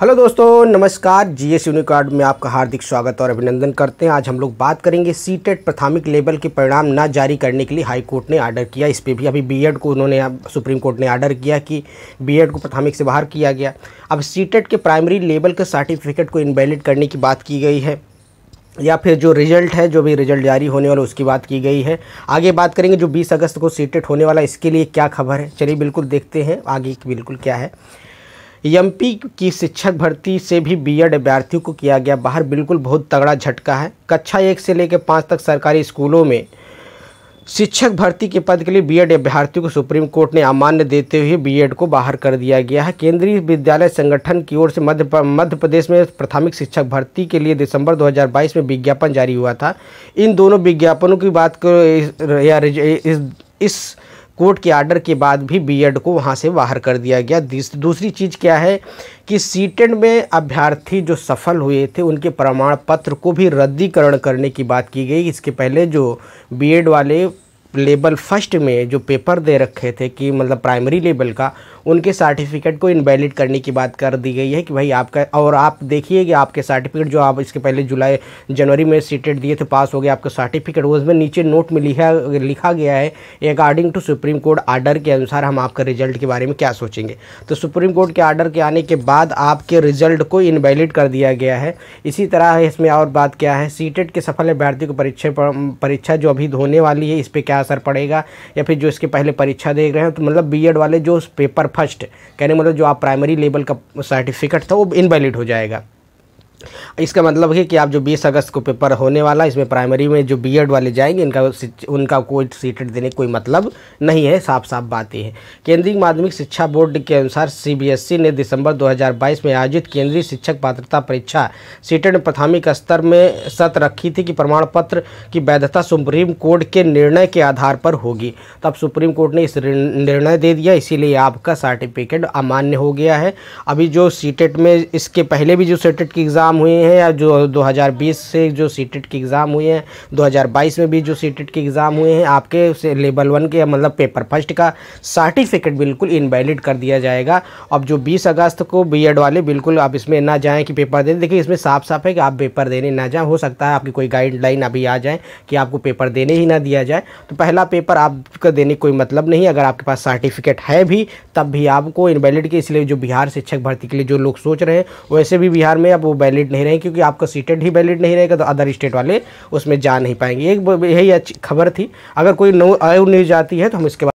hello दोस्तों नमस्कार G S यूनिकार्ड में आपका हार्दिक स्वागत और अभिनंदन करते हैं आज हम लोग बात करेंगे सीटेट प्राथमिक लेवल के परिणाम ना जारी करने के लिए हाई कोर्ट ने आर्डर किया इस पर भी अभी बीएड को उन्होंने सुप्रीम कोर्ट ने आर्डर किया कि बीएड को प्राथमिक से बाहर किया गया अब सीटेट के प्राइमरी लेवल के सर्टिफिकेट को इनवैलिड करने की बात की गई है या फिर जो रिजल्ट है जो भी रिजल्ट जारी होने वाला उसकी बात की गई है आगे बात करेंगे जो 20 अगस्त को सीटेट होने वाला इसके लिए क्या खबर है चलिए बिल्कुल देखते हैं आगे बिल्कुल क्या है एमपी की शिक्षक भर्ती से भी बीएड अभ्यर्थियों को किया गया बाहर बिल्कुल बहुत तगड़ा झटका है कक्षा एक से लेकर पाँच तक सरकारी स्कूलों में शिक्षक भर्ती के पद के लिए बीएड अभ्यर्थियों को सुप्रीम कोर्ट ने अमान्य देते हुए बीएड को बाहर कर दिया गया है केंद्रीय विद्यालय संगठन की ओर से मध्य मध्य प्रदेश में प्राथमिक शिक्षक भर्ती के लिए दिसंबर 2022 में विज्ञापन जारी हुआ था इन दोनों विज्ञापनों की बात करो इस, इस, इस कोर्ट के आर्डर के बाद भी बीएड को वहाँ से बाहर कर दिया गया दूसरी चीज़ क्या है कि सीटेट में अभ्यर्थी जो सफल हुए थे उनके प्रमाण पत्र को भी रद्दीकरण करने की बात की गई इसके पहले जो बीएड वाले लेवल फर्स्ट में जो पेपर दे रखे थे कि मतलब प्राइमरी लेवल का उनके सर्टिफिकेट को इनवैलिड करने की बात कर दी गई है कि भाई आपका और आप देखिए कि आपके सर्टिफिकेट जो आप इसके पहले जुलाई जनवरी में सीटेट दिए थे पास हो गया आपका सर्टिफिकेट उसमें नीचे नोट में लिखा लिखा गया है according to Supreme Court order के अनुसार हम आपका रिजल्ट के बारे में क्या सोचेंगे तो सुप्रीम कोर्ट के आर्डर के आने के बाद आपके रिजल्ट को इनवैलिड कर दिया गया है इसी तरह इसमें और बात क्या है सीटेट e के सफल अभ्यर्थी को परीक्षा परीक्षा जो अभी होने वाली है इस पर क्या असर पड़ेगा या फिर जो इसके पहले परीक्षा देख रहे हैं तो मतलब बी वाले जो पेपर फर्स्ट कहने मतलब जो आप प्राइमरी लेवल का सर्टिफिकेट था वो इनवैलिड हो जाएगा इसका मतलब है कि आप जो 20 अगस्त को पेपर होने वाला इसमें प्राइमरी में जो बीएड वाले जाएंगे इनका उनका कोई सीटेट देने कोई मतलब नहीं है साफ साफ बात यह है केंद्रीय माध्यमिक शिक्षा बोर्ड के अनुसार सीबीएसई e ने दिसंबर 2022 में आयोजित केंद्रीय शिक्षक पात्रता परीक्षा सीटेट प्राथमिक स्तर में सत रखी थी कि प्रमाण पत्र की वैधता सुप्रीम कोर्ट के निर्णय के आधार पर होगी तब सुप्रीम कोर्ट ने इस निर्णय दे दिया इसीलिए आपका सर्टिफिकेट अमान्य हो गया है अभी जो सीटेट e में इसके पहले भी जो सीटेट e की एग्ज़ाम एग्ज़ाम हुए हैं या जो 2020 से जो सी के एग्ज़ाम हुए हैं 2022 में भी जो सी के एग्ज़ाम हुए हैं आपके से लेवल वन के मतलब पेपर फर्स्ट का सर्टिफिकेट बिल्कुल इनवैलिड कर दिया जाएगा अब जो बीस अगस्त को बी वाले बिल्कुल आप इसमें ना जाएं कि पेपर देने देखिए इसमें साफ साफ है कि आप पेपर देने ना जाएँ हो सकता है आपकी कोई गाइडलाइन अभी आ जाए कि आपको पेपर देने ही ना दिया जाए तो पहला पेपर आपका देने कोई मतलब नहीं अगर आपके पास सर्टिफिकेट है भी तब भी आपको इनवैलिड के इसलिए जो बिहार शिक्षक भर्ती के लिए जो लोग सोच रहे हैं वैसे भी बिहार में अब वो वैलिड नहीं रहेंगे क्योंकि आपका सीटेड ही वैलिड नहीं रहेगा तो अदर स्टेट वाले उसमें जा नहीं पाएंगे एक यही अच्छी खबर थी अगर कोई नो आयु न्यूज आती है तो हम इसके